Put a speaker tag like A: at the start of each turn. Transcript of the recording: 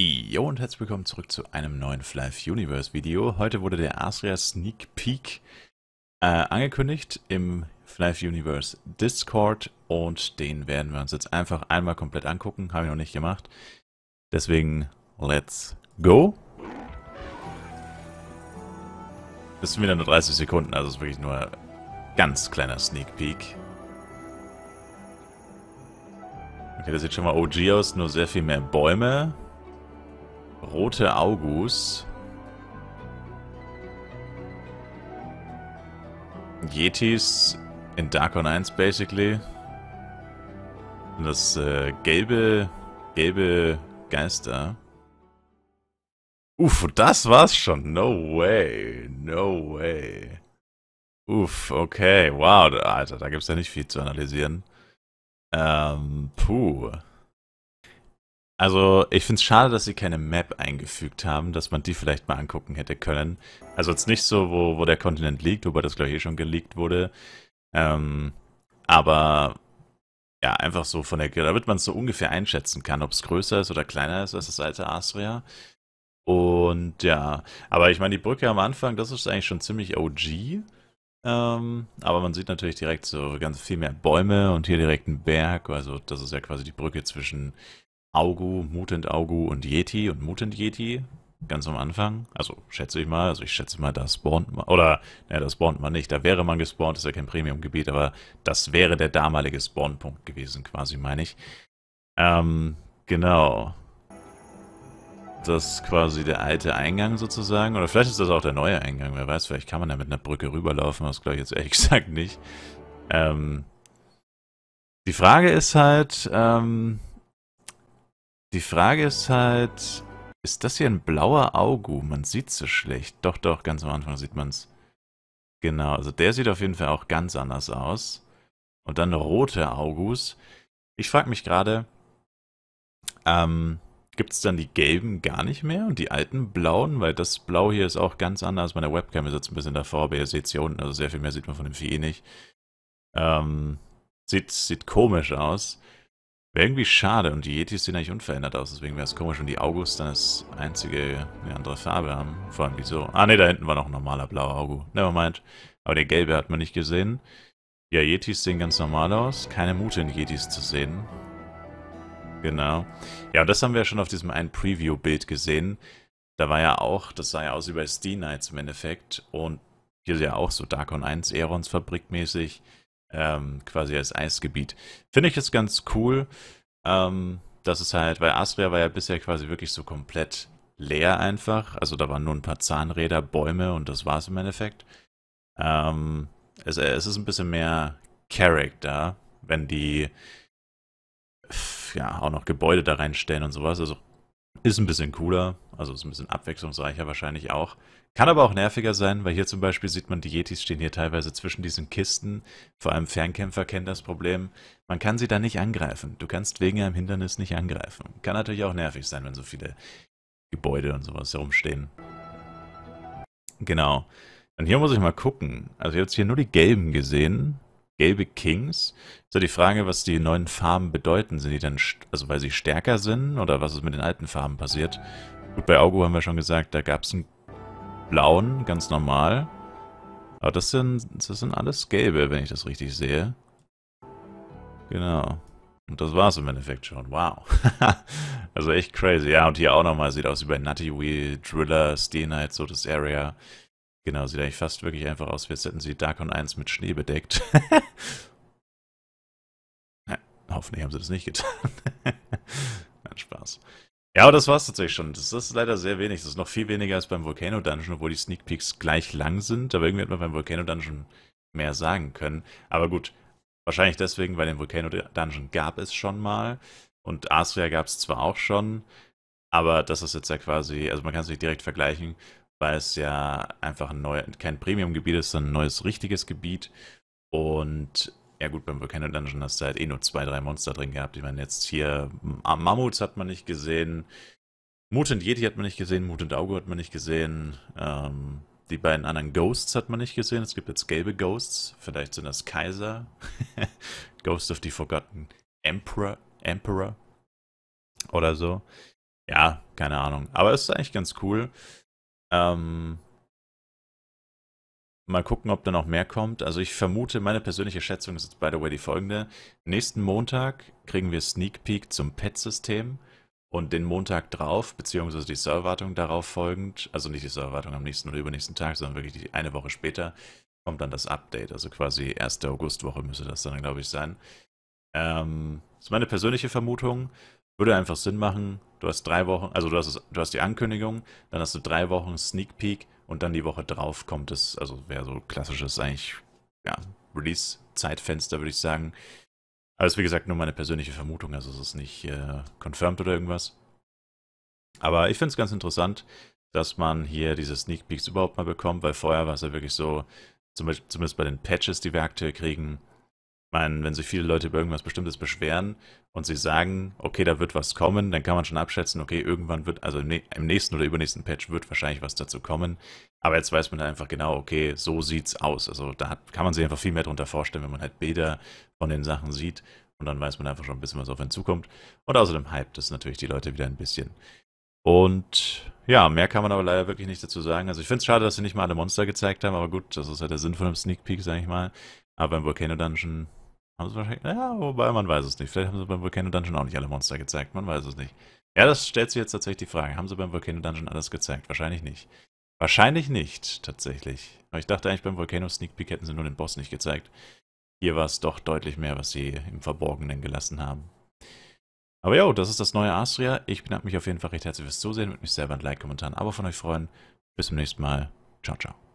A: Jo und herzlich willkommen zurück zu einem neuen Flife Universe Video. Heute wurde der Asria Sneak Peek äh, angekündigt im Flife Universe Discord und den werden wir uns jetzt einfach einmal komplett angucken. Habe ich noch nicht gemacht. Deswegen, let's go. Das sind wieder nur 30 Sekunden, also ist wirklich nur ein ganz kleiner Sneak Peek. Okay, das sieht schon mal OG aus, nur sehr viel mehr Bäume. Rote Augus. Yetis in Dark On 1 basically. Und das äh, gelbe, gelbe Geister. Uff, das war's schon. No way. No way. Uff, okay. Wow, Alter, da gibt's ja nicht viel zu analysieren. Ähm, puh. Also, ich finde es schade, dass sie keine Map eingefügt haben, dass man die vielleicht mal angucken hätte können. Also jetzt nicht so, wo, wo der Kontinent liegt, wobei das, glaube ich, eh schon geleakt wurde. Ähm, aber ja, einfach so von der, damit man es so ungefähr einschätzen kann, ob es größer ist oder kleiner ist als das alte Astria. Und ja, aber ich meine, die Brücke am Anfang, das ist eigentlich schon ziemlich OG. Ähm, aber man sieht natürlich direkt so ganz viel mehr Bäume und hier direkt einen Berg. Also das ist ja quasi die Brücke zwischen Augu, Mutant Augu und Yeti und Mutant Yeti ganz am Anfang. Also schätze ich mal, also ich schätze mal, da spawnt man, oder, naja, da spawnt man nicht, da wäre man gespawnt, ist ja kein Premium-Gebiet, aber das wäre der damalige Spawnpunkt gewesen, quasi, meine ich. Ähm, genau. Das ist quasi der alte Eingang sozusagen, oder vielleicht ist das auch der neue Eingang, wer weiß, vielleicht kann man da mit einer Brücke rüberlaufen, das glaube ich jetzt ehrlich gesagt nicht. Ähm, die Frage ist halt, ähm, die Frage ist halt, ist das hier ein blauer Augu? Man sieht so schlecht. Doch, doch, ganz am Anfang sieht man es. Genau, also der sieht auf jeden Fall auch ganz anders aus. Und dann rote Augus. Ich frage mich gerade, ähm, gibt es dann die gelben gar nicht mehr und die alten blauen? Weil das Blau hier ist auch ganz anders. Meine Webcam ist jetzt ein bisschen davor, aber ihr seht es hier unten, also sehr viel mehr sieht man von dem Vieh nicht. Ähm, sieht, sieht komisch aus. Wäre irgendwie schade und die Yetis sehen eigentlich unverändert aus, deswegen wäre es komisch, wenn die Augus dann das einzige, eine andere Farbe haben. Vor allem wieso? Ah ne, da hinten war noch ein normaler blauer Augu. Nevermind. Aber der gelbe hat man nicht gesehen. Ja, Yetis sehen ganz normal aus. Keine Mute in Yetis zu sehen. Genau. Ja, und das haben wir ja schon auf diesem einen Preview-Bild gesehen. Da war ja auch, das sah ja aus wie bei Steam Knights im Endeffekt. Und hier ist ja auch so Darkon 1 Aerons fabrikmäßig ähm, quasi als Eisgebiet. Finde ich jetzt ganz cool. Ähm, dass es halt, weil Astria war ja bisher quasi wirklich so komplett leer einfach. Also da waren nur ein paar Zahnräder, Bäume und das war's im Endeffekt. Ähm, es, es ist ein bisschen mehr Character, wenn die ja auch noch Gebäude da reinstellen und sowas. Also ist ein bisschen cooler, also ist ein bisschen abwechslungsreicher wahrscheinlich auch. Kann aber auch nerviger sein, weil hier zum Beispiel sieht man, die Yetis stehen hier teilweise zwischen diesen Kisten. Vor allem Fernkämpfer kennen das Problem. Man kann sie da nicht angreifen. Du kannst wegen einem Hindernis nicht angreifen. Kann natürlich auch nervig sein, wenn so viele Gebäude und sowas herumstehen. Genau. Und hier muss ich mal gucken. Also ich habe jetzt hier nur die gelben gesehen gelbe Kings. So die Frage, was die neuen Farben bedeuten. Sind die dann, also weil sie stärker sind oder was ist mit den alten Farben passiert? Gut, bei Augo haben wir schon gesagt, da gab es einen blauen, ganz normal. Aber das sind, das sind alles gelbe, wenn ich das richtig sehe. Genau. Und das war es im Endeffekt schon. Wow. also echt crazy. Ja, und hier auch nochmal. Sieht aus wie bei Nutty Wheel, Driller, Steel Knight, so das Area. Genau, sieht eigentlich fast wirklich einfach aus, als hätten sie Darkon 1 mit Schnee bedeckt. Na, hoffentlich haben sie das nicht getan. Nein, Spaß. Ja, aber das war es tatsächlich schon. Das ist leider sehr wenig. Das ist noch viel weniger als beim Volcano Dungeon, obwohl die Sneak Peaks gleich lang sind. Aber irgendwie hätte man beim Volcano Dungeon mehr sagen können. Aber gut, wahrscheinlich deswegen, weil den Volcano Dungeon gab es schon mal. Und Astria gab es zwar auch schon, aber das ist jetzt ja quasi, also man kann es nicht direkt vergleichen weil es ja einfach ein neu, kein Premium-Gebiet ist, sondern ein neues richtiges Gebiet. Und ja gut, beim Volcano Dungeon hast du halt eh nur zwei, drei Monster drin gehabt. Ich meine, jetzt hier ah, Mammuts hat man nicht gesehen. Mutant Yeti hat man nicht gesehen, Mutant Auge hat man nicht gesehen. Ähm, die beiden anderen Ghosts hat man nicht gesehen. Es gibt jetzt gelbe Ghosts. Vielleicht sind das Kaiser. Ghost of the Forgotten Emperor. Emperor. Oder so. Ja, keine Ahnung. Aber es ist eigentlich ganz cool. Ähm, mal gucken, ob da noch mehr kommt. Also ich vermute, meine persönliche Schätzung ist jetzt, by the way, die folgende. Nächsten Montag kriegen wir Sneak Peek zum Pet-System und den Montag drauf, beziehungsweise die Serverwartung darauf folgend, also nicht die Serverwartung am nächsten oder übernächsten Tag, sondern wirklich die eine Woche später, kommt dann das Update. Also quasi erste Augustwoche müsste das dann, glaube ich, sein. Ähm, das ist meine persönliche Vermutung. Würde einfach Sinn machen, du hast drei Wochen, also du hast, du hast die Ankündigung, dann hast du drei Wochen Sneak Peek und dann die Woche drauf kommt es, also wäre so klassisches eigentlich, ja, Release-Zeitfenster, würde ich sagen. Aber es ist wie gesagt nur meine persönliche Vermutung, also es ist nicht äh, confirmed oder irgendwas. Aber ich finde es ganz interessant, dass man hier diese Sneak Peeks überhaupt mal bekommt, weil vorher war es ja wirklich so, zumindest bei den Patches, die wir aktuell kriegen, ich meine, wenn sich viele Leute über irgendwas Bestimmtes beschweren und sie sagen, okay, da wird was kommen, dann kann man schon abschätzen, okay, irgendwann wird, also ne, im nächsten oder übernächsten Patch wird wahrscheinlich was dazu kommen. Aber jetzt weiß man einfach genau, okay, so sieht's aus. Also da hat, kann man sich einfach viel mehr drunter vorstellen, wenn man halt Bilder von den Sachen sieht und dann weiß man einfach schon ein bisschen, was auf ihn zukommt. Und außerdem hypt es natürlich die Leute wieder ein bisschen. Und ja, mehr kann man aber leider wirklich nicht dazu sagen. Also ich finde es schade, dass sie nicht mal alle Monster gezeigt haben, aber gut, das ist halt der Sinn von einem Sneak Peek, sag ich mal. Aber im Volcano Dungeon haben sie wahrscheinlich. Ja, wobei man weiß es nicht. Vielleicht haben sie beim Volcano Dungeon auch nicht alle Monster gezeigt. Man weiß es nicht. Ja, das stellt sich jetzt tatsächlich die Frage. Haben sie beim Volcano Dungeon alles gezeigt? Wahrscheinlich nicht. Wahrscheinlich nicht, tatsächlich. Aber ich dachte eigentlich, beim Volcano Sneak Peek hätten sie nur den Boss nicht gezeigt. Hier war es doch deutlich mehr, was sie im Verborgenen gelassen haben. Aber jo, das ist das neue Astria. Ich bedanke mich auf jeden Fall recht herzlich fürs Zusehen. Würde mich selber ein Like, Kommentar, aber von euch freuen. Bis zum nächsten Mal. Ciao, ciao.